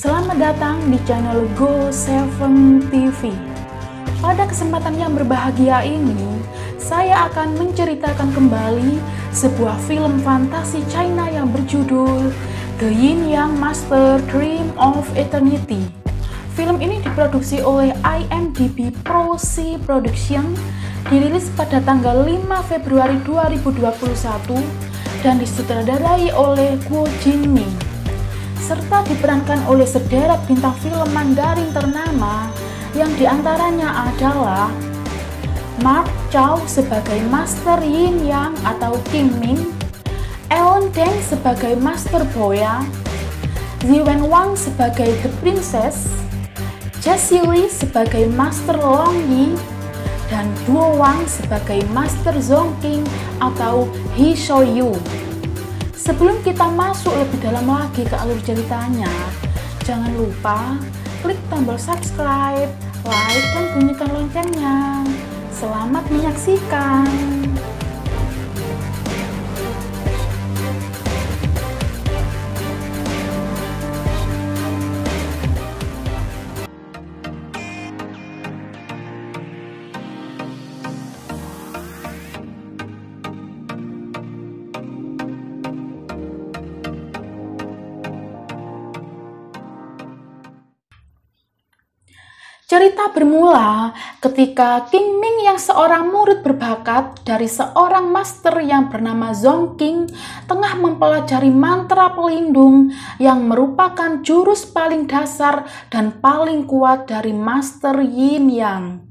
Selamat datang di channel Go7 TV. Pada kesempatan yang berbahagia ini, saya akan menceritakan kembali sebuah film fantasi China yang berjudul The Yin Yang Master Dream of Eternity. Film ini diproduksi oleh IMDb Pro C Production, dirilis pada tanggal 5 Februari 2021 dan disutradarai oleh Guo Jinming serta diperankan oleh sederet bintang film Mandarin ternama yang diantaranya adalah Mark Chow sebagai Master Yin Yang atau King Min, Ellen Deng sebagai Master Boya, Ziwen Wang sebagai The Princess, Jessie Lee sebagai Master Long Yi, dan Duo Wang sebagai Master Zong King atau He Shou Yu. Sebelum kita masuk lebih dalam lagi ke alur ceritanya, jangan lupa klik tombol subscribe, like, dan bunyikan loncengnya. Selamat menyaksikan! Cerita bermula ketika King Ming yang seorang murid berbakat dari seorang master yang bernama Zong King tengah mempelajari mantra pelindung yang merupakan jurus paling dasar dan paling kuat dari master Yin Yang.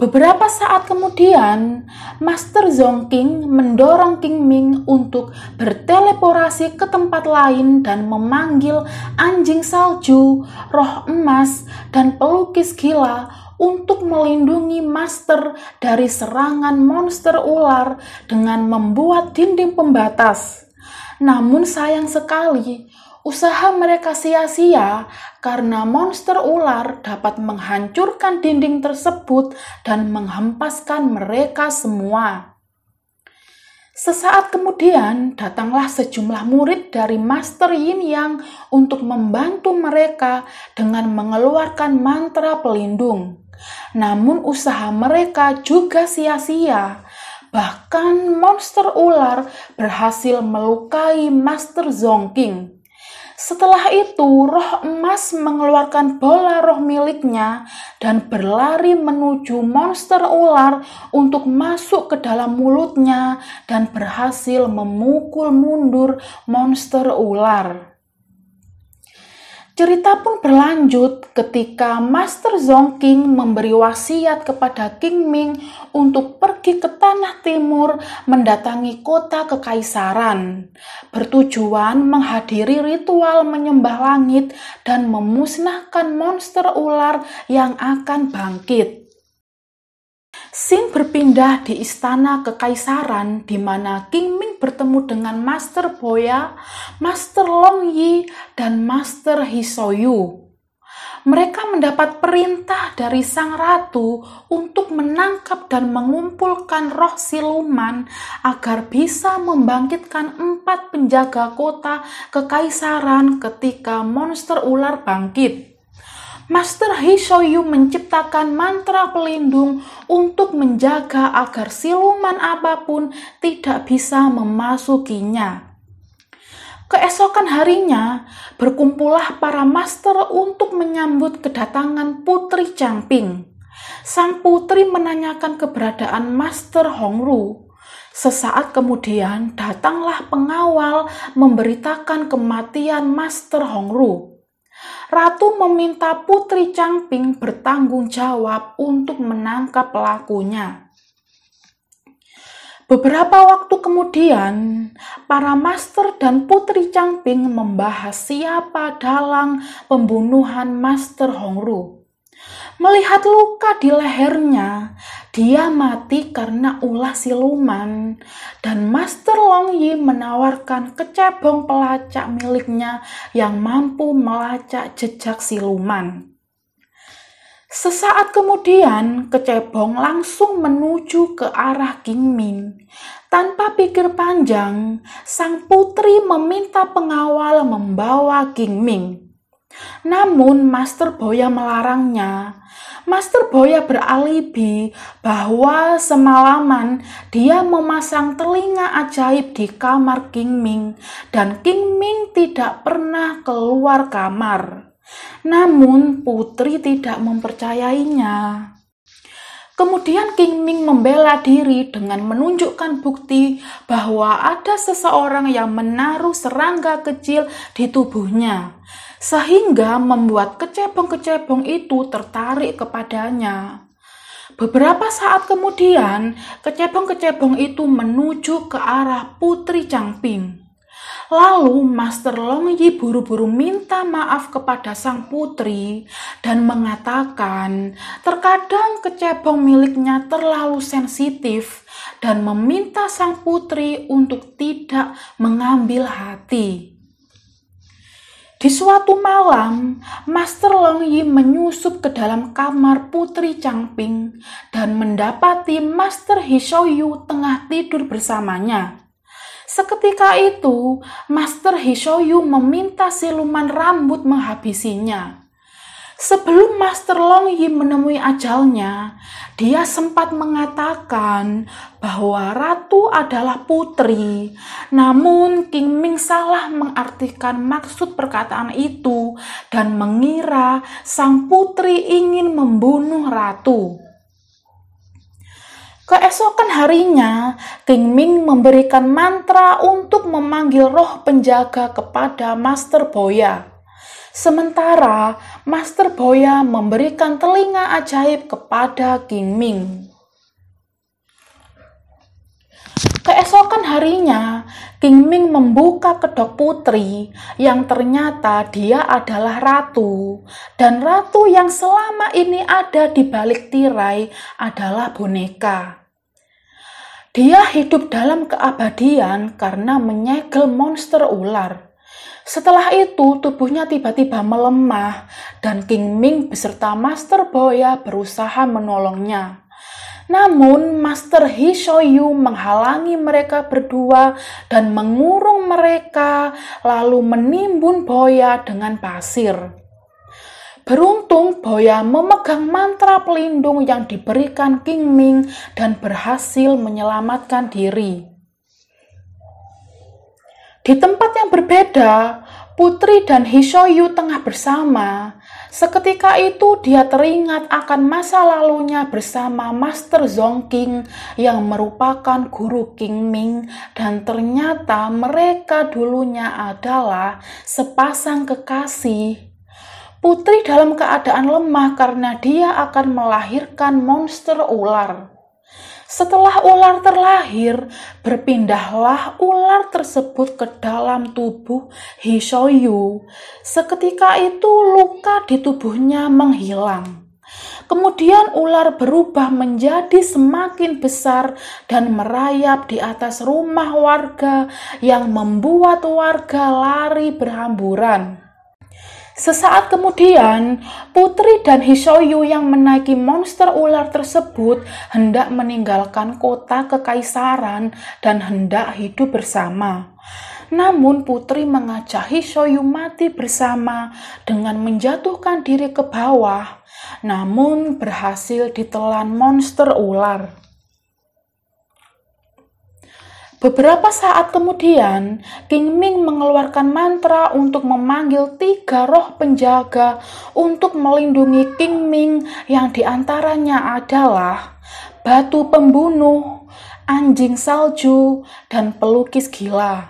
Beberapa saat kemudian, Master Zongking mendorong King Ming untuk berteleporasi ke tempat lain dan memanggil anjing salju, roh emas, dan pelukis gila untuk melindungi Master dari serangan monster ular dengan membuat dinding pembatas. Namun sayang sekali, Usaha mereka sia-sia karena monster ular dapat menghancurkan dinding tersebut dan menghempaskan mereka semua. Sesaat kemudian datanglah sejumlah murid dari Master Yin Yang untuk membantu mereka dengan mengeluarkan mantra pelindung. Namun usaha mereka juga sia-sia. Bahkan monster ular berhasil melukai Master Zongking. Setelah itu, roh emas mengeluarkan bola roh miliknya dan berlari menuju monster ular untuk masuk ke dalam mulutnya dan berhasil memukul mundur monster ular. Cerita pun berlanjut ketika Master Zong King memberi wasiat kepada King Ming untuk pergi ke tanah timur mendatangi kota kekaisaran, bertujuan menghadiri ritual menyembah langit dan memusnahkan monster ular yang akan bangkit. Sing berpindah di istana kekaisaran di mana King Ming bertemu dengan Master Boya, Master Long Yi, dan Master Hisoyu. Mereka mendapat perintah dari sang ratu untuk menangkap dan mengumpulkan roh siluman agar bisa membangkitkan empat penjaga kota kekaisaran ketika monster ular bangkit. Master Hishoyu menciptakan mantra pelindung untuk menjaga agar siluman apapun tidak bisa memasukinya. Keesokan harinya, berkumpullah para master untuk menyambut kedatangan Putri Changping. Sang putri menanyakan keberadaan Master Hongru. Sesaat kemudian datanglah pengawal memberitakan kematian Master Hongru. Ratu meminta Putri Changping bertanggung jawab untuk menangkap pelakunya. Beberapa waktu kemudian, para master dan Putri Changping membahas siapa dalang pembunuhan Master Hongru melihat luka di lehernya. Dia mati karena ulah siluman. Dan Master Long Yi menawarkan kecebong pelacak miliknya yang mampu melacak jejak siluman. Sesaat kemudian, kecebong langsung menuju ke arah King Ming. Tanpa pikir panjang, sang putri meminta pengawal membawa King Ming. Namun Master Boya melarangnya. Master Boya beralibi bahwa semalaman dia memasang telinga ajaib di kamar King Ming dan King Ming tidak pernah keluar kamar. Namun putri tidak mempercayainya. Kemudian King Ming membela diri dengan menunjukkan bukti bahwa ada seseorang yang menaruh serangga kecil di tubuhnya sehingga membuat kecebong-kecebong itu tertarik kepadanya. Beberapa saat kemudian, kecebong-kecebong itu menuju ke arah Putri Changping. Lalu Master Long Yi buru-buru minta maaf kepada sang putri dan mengatakan terkadang kecebong miliknya terlalu sensitif dan meminta sang putri untuk tidak mengambil hati. Di suatu malam, Master Long Yi menyusup ke dalam kamar Putri Changping dan mendapati Master Shouyu tengah tidur bersamanya. Seketika itu, Master Shouyu meminta siluman rambut menghabisinya. Sebelum Master Long Yi menemui ajalnya, dia sempat mengatakan bahwa ratu adalah putri. Namun King Ming salah mengartikan maksud perkataan itu dan mengira sang putri ingin membunuh ratu. Keesokan harinya, King Ming memberikan mantra untuk memanggil roh penjaga kepada Master Boya. Sementara Master Boya memberikan telinga ajaib kepada King Ming. Keesokan harinya, King Ming membuka kedok putri yang ternyata dia adalah ratu. Dan ratu yang selama ini ada di balik tirai adalah boneka. Dia hidup dalam keabadian karena menyegel monster ular. Setelah itu, tubuhnya tiba-tiba melemah dan King Ming beserta Master Boya berusaha menolongnya. Namun, Master Hishoyu menghalangi mereka berdua dan mengurung mereka, lalu menimbun Boya dengan pasir. Beruntung, Boya memegang mantra pelindung yang diberikan King Ming dan berhasil menyelamatkan diri. Di tempat yang berbeda, Putri dan Hisoyu tengah bersama. Seketika itu dia teringat akan masa lalunya bersama Master King yang merupakan guru King Ming dan ternyata mereka dulunya adalah sepasang kekasih. Putri dalam keadaan lemah karena dia akan melahirkan monster ular. Setelah ular terlahir, berpindahlah ular tersebut ke dalam tubuh Hishoyu. Seketika itu luka di tubuhnya menghilang. Kemudian ular berubah menjadi semakin besar dan merayap di atas rumah warga yang membuat warga lari berhamburan. Sesaat kemudian, Putri dan Hisoyu yang menaiki monster ular tersebut hendak meninggalkan kota kekaisaran dan hendak hidup bersama. Namun Putri mengajak Hisoyu mati bersama dengan menjatuhkan diri ke bawah, namun berhasil ditelan monster ular. Beberapa saat kemudian, King Ming mengeluarkan mantra untuk memanggil tiga roh penjaga untuk melindungi King Ming yang diantaranya adalah batu pembunuh, anjing salju, dan pelukis gila.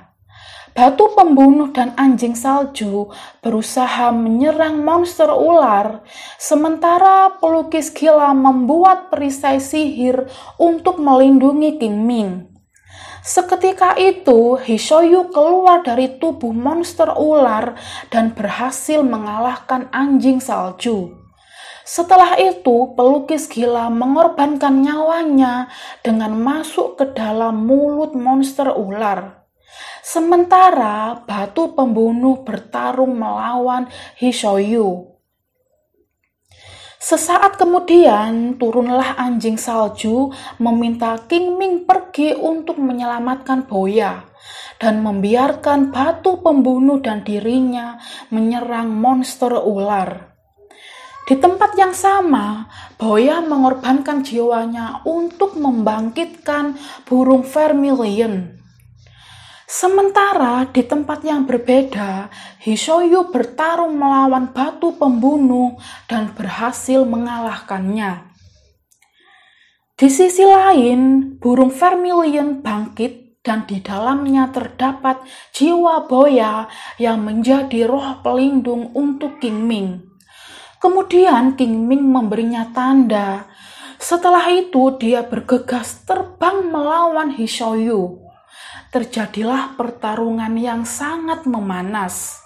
Batu pembunuh dan anjing salju berusaha menyerang monster ular, sementara pelukis gila membuat perisai sihir untuk melindungi King Ming. Seketika itu, Hishoyu keluar dari tubuh monster ular dan berhasil mengalahkan anjing salju. Setelah itu, pelukis gila mengorbankan nyawanya dengan masuk ke dalam mulut monster ular. Sementara batu pembunuh bertarung melawan Hishoyu. Sesaat kemudian turunlah anjing salju meminta King Ming pergi untuk menyelamatkan Boya dan membiarkan batu pembunuh dan dirinya menyerang monster ular. Di tempat yang sama, Boya mengorbankan jiwanya untuk membangkitkan burung vermilion. Sementara di tempat yang berbeda, Hisoyu bertarung melawan batu pembunuh dan berhasil mengalahkannya. Di sisi lain, burung vermilion bangkit dan di dalamnya terdapat jiwa boya yang menjadi roh pelindung untuk King Ming. Kemudian King Ming memberinya tanda. Setelah itu dia bergegas terbang melawan Hisoyu terjadilah pertarungan yang sangat memanas.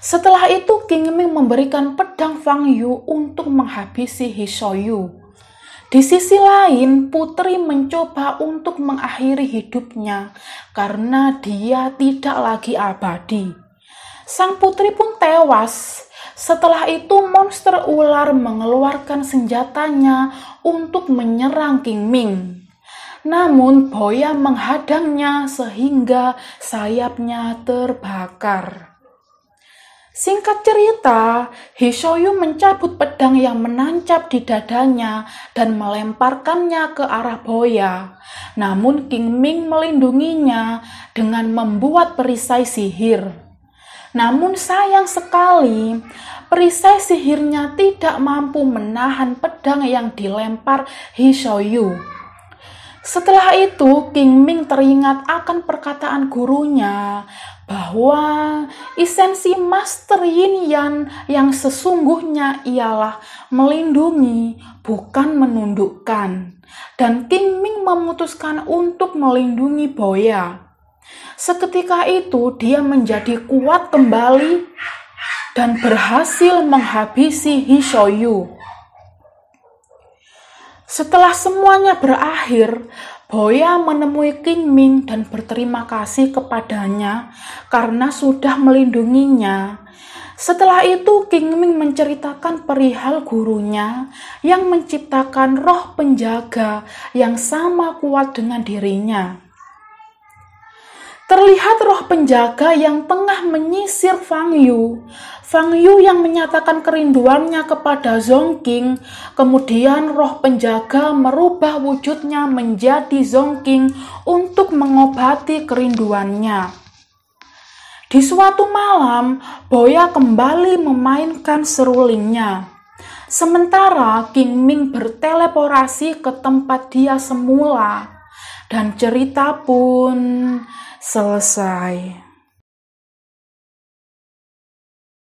Setelah itu, King Ming memberikan pedang Fang Yu untuk menghabisi Shouyu. Di sisi lain, putri mencoba untuk mengakhiri hidupnya karena dia tidak lagi abadi. Sang putri pun tewas. Setelah itu, monster ular mengeluarkan senjatanya untuk menyerang King Ming. Namun Boya menghadangnya sehingga sayapnya terbakar. Singkat cerita, Hisoyu mencabut pedang yang menancap di dadanya dan melemparkannya ke arah Boya. Namun King Ming melindunginya dengan membuat perisai sihir. Namun sayang sekali, perisai sihirnya tidak mampu menahan pedang yang dilempar Hisoyu. Setelah itu, King Ming teringat akan perkataan gurunya bahwa esensi Master Yin Yang yang sesungguhnya ialah melindungi, bukan menundukkan. Dan King Ming memutuskan untuk melindungi Boya. Seketika itu, dia menjadi kuat kembali dan berhasil menghabisi Hishoyu. Setelah semuanya berakhir, Boya menemui King Ming dan berterima kasih kepadanya karena sudah melindunginya. Setelah itu, King Ming menceritakan perihal gurunya yang menciptakan roh penjaga yang sama kuat dengan dirinya. Terlihat roh penjaga yang tengah menyisir Fang Yu. Fang Yu yang menyatakan kerinduannya kepada Zongking, kemudian roh penjaga merubah wujudnya menjadi Zongking untuk mengobati kerinduannya. Di suatu malam, Boya kembali memainkan serulingnya. Sementara King Ming berteleporasi ke tempat dia semula, dan cerita pun selesai.